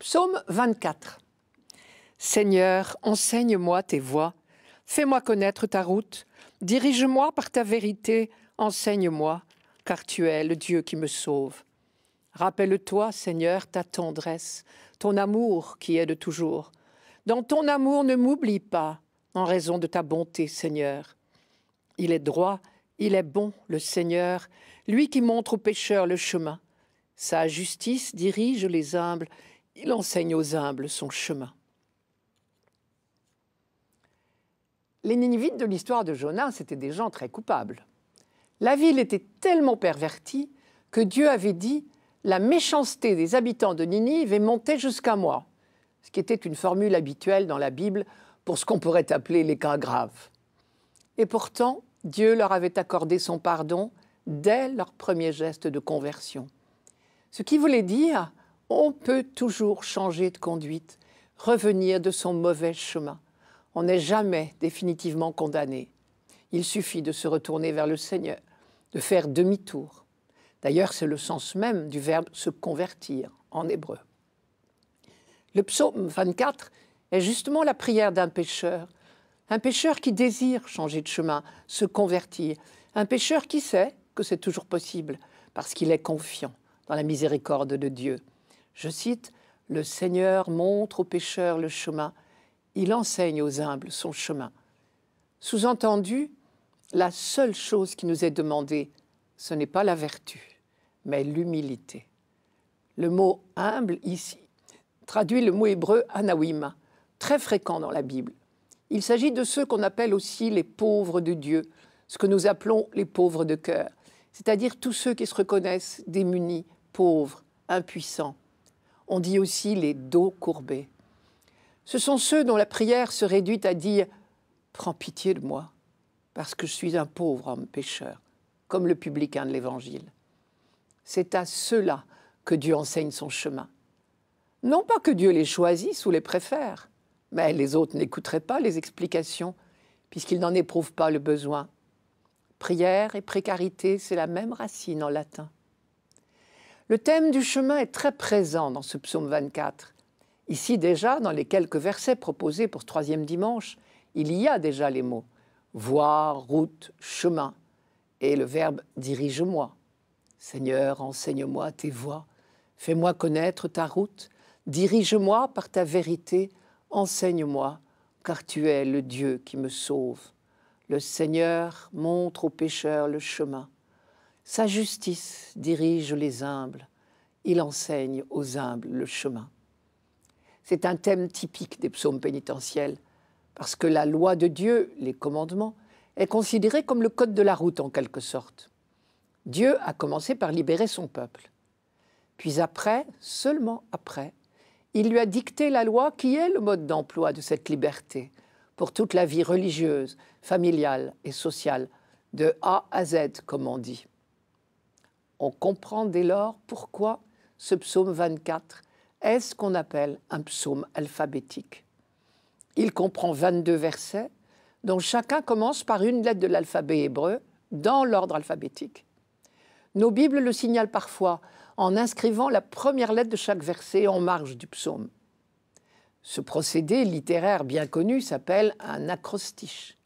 Psaume 24. Seigneur, enseigne-moi tes voies, fais-moi connaître ta route, dirige-moi par ta vérité, enseigne-moi, car tu es le Dieu qui me sauve. Rappelle-toi, Seigneur, ta tendresse, ton amour qui est de toujours. Dans ton amour, ne m'oublie pas, en raison de ta bonté, Seigneur. Il est droit, il est bon, le Seigneur, lui qui montre aux pécheurs le chemin. Sa justice dirige les humbles il enseigne aux humbles son chemin. Les Ninivites de l'histoire de Jonas c'était des gens très coupables. La ville était tellement pervertie que Dieu avait dit La méchanceté des habitants de Ninive est montée jusqu'à moi, ce qui était une formule habituelle dans la Bible pour ce qu'on pourrait appeler les cas graves. Et pourtant, Dieu leur avait accordé son pardon dès leur premier geste de conversion. Ce qui voulait dire on peut toujours changer de conduite, revenir de son mauvais chemin. On n'est jamais définitivement condamné. Il suffit de se retourner vers le Seigneur, de faire demi-tour. D'ailleurs, c'est le sens même du verbe se convertir en hébreu. Le psaume 24 est justement la prière d'un pécheur, un pécheur qui désire changer de chemin, se convertir, un pécheur qui sait que c'est toujours possible parce qu'il est confiant dans la miséricorde de Dieu. Je cite Le Seigneur montre aux pécheurs le chemin, il enseigne aux humbles son chemin. Sous-entendu, la seule chose qui nous est demandée, ce n'est pas la vertu, mais l'humilité. Le mot humble ici traduit le mot hébreu anawim, très fréquent dans la Bible. Il s'agit de ceux qu'on appelle aussi les pauvres de Dieu, ce que nous appelons les pauvres de cœur, c'est-à-dire tous ceux qui se reconnaissent démunis, pauvres, impuissants, on dit aussi les dos courbés. Ce sont ceux dont la prière se réduit à dire Prends pitié de moi, parce que je suis un pauvre homme pécheur, comme le publicain de l'Évangile. C'est à ceux-là que Dieu enseigne son chemin. Non pas que Dieu les choisisse ou les préfère, mais les autres n'écouteraient pas les explications, puisqu'ils n'en éprouvent pas le besoin. Prière et précarité, c'est la même racine en latin. Le thème du chemin est très présent dans ce psaume 24. Ici déjà, dans les quelques versets proposés pour troisième dimanche, il y a déjà les mots voie, route, chemin, et le verbe dirige-moi. Seigneur, enseigne-moi tes voies, fais-moi connaître ta route, dirige-moi par ta vérité, enseigne-moi, car tu es le Dieu qui me sauve. Le Seigneur montre aux pécheurs le chemin, sa justice dirige les humbles, il enseigne aux humbles le chemin. C'est un thème typique des psaumes pénitentiels, parce que la loi de Dieu, les commandements, est considérée comme le code de la route en quelque sorte. Dieu a commencé par libérer son peuple. Puis après, seulement après, il lui a dicté la loi qui est le mode d'emploi de cette liberté pour toute la vie religieuse, familiale et sociale, de A à Z, comme on dit. On comprend dès lors pourquoi ce psaume 24 est ce qu'on appelle un psaume alphabétique. Il comprend 22 versets dont chacun commence par une lettre de l'alphabet hébreu dans l'ordre alphabétique. Nos Bibles le signalent parfois en inscrivant la première lettre de chaque verset en marge du psaume. Ce procédé littéraire bien connu s'appelle un acrostiche.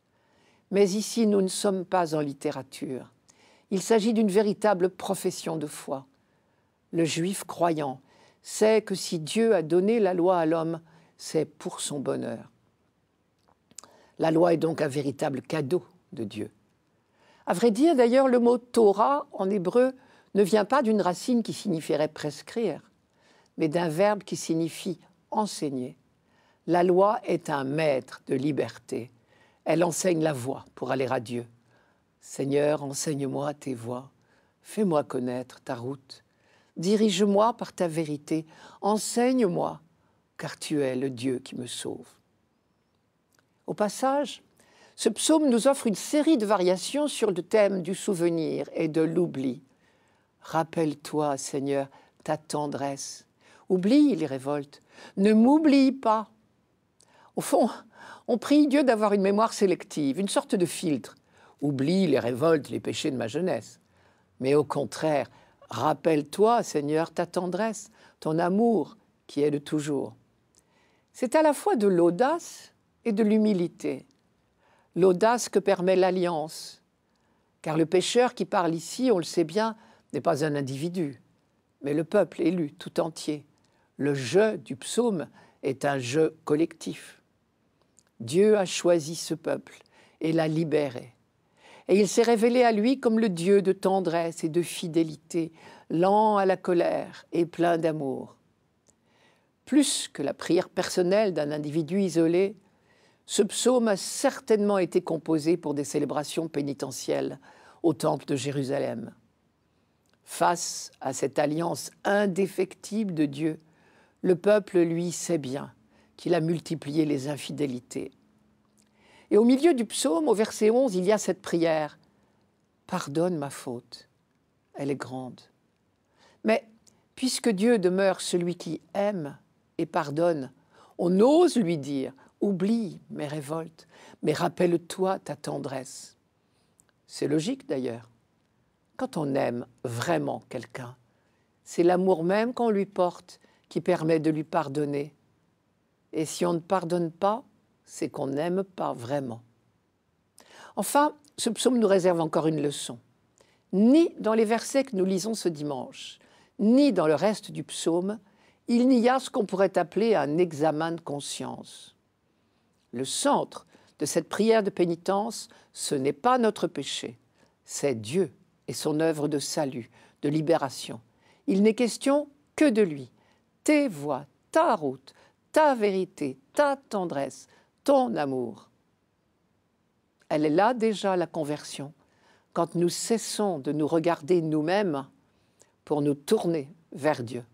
Mais ici, nous ne sommes pas en littérature. Il s'agit d'une véritable profession de foi. Le juif croyant sait que si Dieu a donné la loi à l'homme, c'est pour son bonheur. La loi est donc un véritable cadeau de Dieu. À vrai dire, d'ailleurs, le mot Torah en hébreu ne vient pas d'une racine qui signifierait prescrire, mais d'un verbe qui signifie enseigner. La loi est un maître de liberté. Elle enseigne la voie pour aller à Dieu. Seigneur, enseigne-moi tes voies, fais-moi connaître ta route, dirige-moi par ta vérité, enseigne-moi, car tu es le Dieu qui me sauve. Au passage, ce psaume nous offre une série de variations sur le thème du souvenir et de l'oubli. Rappelle-toi, Seigneur, ta tendresse. Oublie les révoltes. Ne m'oublie pas. Au fond, on prie Dieu d'avoir une mémoire sélective, une sorte de filtre, oublie les révoltes, les péchés de ma jeunesse. Mais au contraire, rappelle-toi, Seigneur, ta tendresse, ton amour qui est de toujours. C'est à la fois de l'audace et de l'humilité. L'audace que permet l'alliance. Car le pécheur qui parle ici, on le sait bien, n'est pas un individu, mais le peuple élu tout entier. Le je » du psaume est un jeu collectif. Dieu a choisi ce peuple et l'a libéré. Et il s'est révélé à lui comme le Dieu de tendresse et de fidélité, lent à la colère et plein d'amour. Plus que la prière personnelle d'un individu isolé, ce psaume a certainement été composé pour des célébrations pénitentielles au Temple de Jérusalem. Face à cette alliance indéfectible de Dieu, le peuple, lui, sait bien qu'il a multiplié les infidélités. Et au milieu du psaume, au verset 11, il y a cette prière. Pardonne ma faute, elle est grande. Mais puisque Dieu demeure celui qui aime et pardonne, on ose lui dire, oublie mes révoltes, mais rappelle-toi ta tendresse. C'est logique d'ailleurs. Quand on aime vraiment quelqu'un, c'est l'amour même qu'on lui porte qui permet de lui pardonner. Et si on ne pardonne pas, c'est qu'on n'aime pas vraiment. Enfin, ce psaume nous réserve encore une leçon. Ni dans les versets que nous lisons ce dimanche, ni dans le reste du psaume, il n'y a ce qu'on pourrait appeler un examen de conscience. Le centre de cette prière de pénitence, ce n'est pas notre péché, c'est Dieu et son œuvre de salut, de libération. Il n'est question que de lui. Tes voies, ta route, ta vérité, ta tendresse, ton amour. Elle est là déjà, la conversion, quand nous cessons de nous regarder nous-mêmes pour nous tourner vers Dieu.